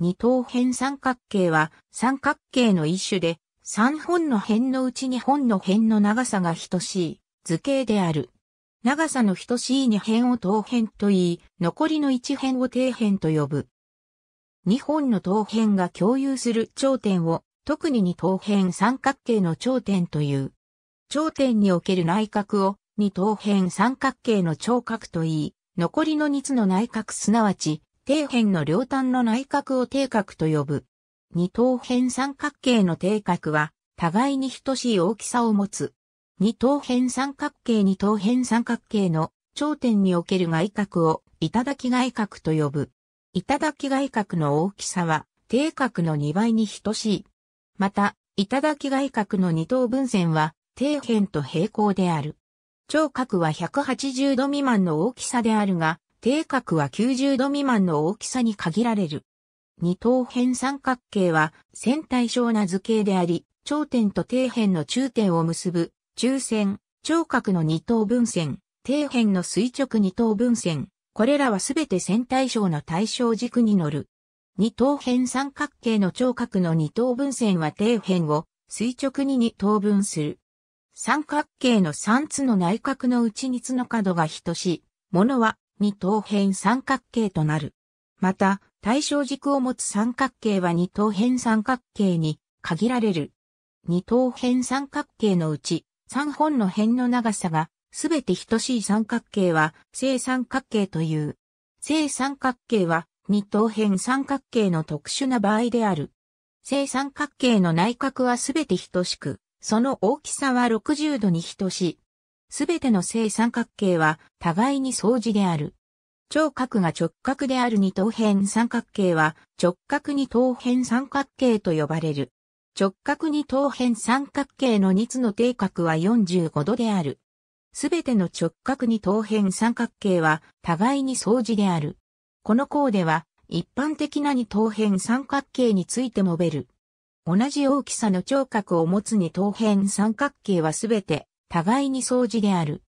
二等辺三角形は三角形の一種で、三本の辺のうちに本の辺の長さが等しい図形である。長さの等しい二辺を等辺と言い、残りの一辺を底辺と呼ぶ。二本の等辺が共有する頂点を、特に二等辺三角形の頂点という。頂点における内角を二等辺三角形の頂角と言い、残りの二つの内角すなわち底辺の両端の内角を底角と呼ぶ。二等辺三角形の底角は、互いに等しい大きさを持つ。二等辺三角形二等辺三角形の頂点における外角を、頂外角と呼ぶ。頂外角の大きさは、底角の2倍に等しい。また、頂外角の二等分線は、底辺と平行である。頂角は180度未満の大きさであるが、底角は90度未満の大きさに限られる。二等辺三角形は線対称な図形であり、頂点と底辺の中点を結ぶ、中線、頂角の二等分線、底辺の垂直二等分線、これらはすべて線対称の対称軸に乗る。二等辺三角形の頂角の二等分線は底辺を垂直に二等分する。三角形の三つの内角のうち二つの角が等しいものは二等辺三角形となる。また、対称軸を持つ三角形は二等辺三角形に限られる。二等辺三角形のうち、三本の辺の長さが、すべて等しい三角形は、正三角形という。正三角形は、二等辺三角形の特殊な場合である。正三角形の内角はすべて等しく、その大きさは60度に等しい。すべての正三角形は互いに相似である。長角が直角である二等辺三角形は直角二等辺三角形と呼ばれる。直角二等辺三角形の2つの定角は45度である。すべての直角二等辺三角形は互いに相似である。この項では一般的な二等辺三角形について述べる。同じ大きさの頂角を持つ二等辺三角形はすべて互いに相似である。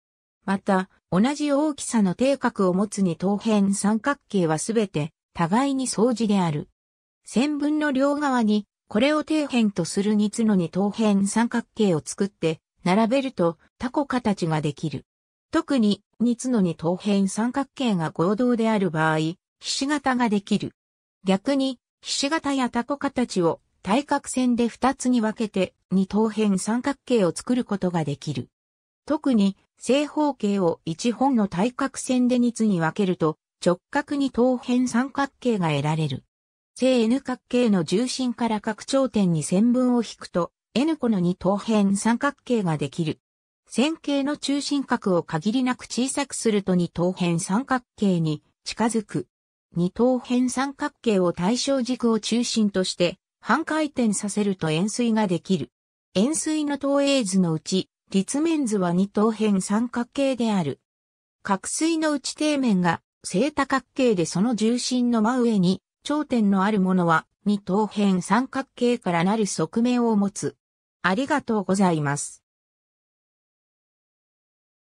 また、同じ大きさの底角を持つ二等辺三角形はすべて互いに相似である。線分の両側に、これを底辺とする二つの二等辺三角形を作って、並べるとタコ形ができる。特に、二つの二等辺三角形が合同である場合、ひし形ができる。逆に、ひし形やタコ形を対角線で2つに分けて二等辺三角形を作ることができる。特に正方形を一本の対角線で二つに分けると直角に等辺三角形が得られる。正 N 角形の重心から各頂点に線分を引くと N 個の二等辺三角形ができる。線形の中心角を限りなく小さくすると二等辺三角形に近づく。二等辺三角形を対象軸を中心として半回転させると円錐ができる。円錐の投影図のうち、立面図は二等辺三角形である。角錐の内底面が正多角形でその重心の真上に頂点のあるものは二等辺三角形からなる側面を持つ。ありがとうございます。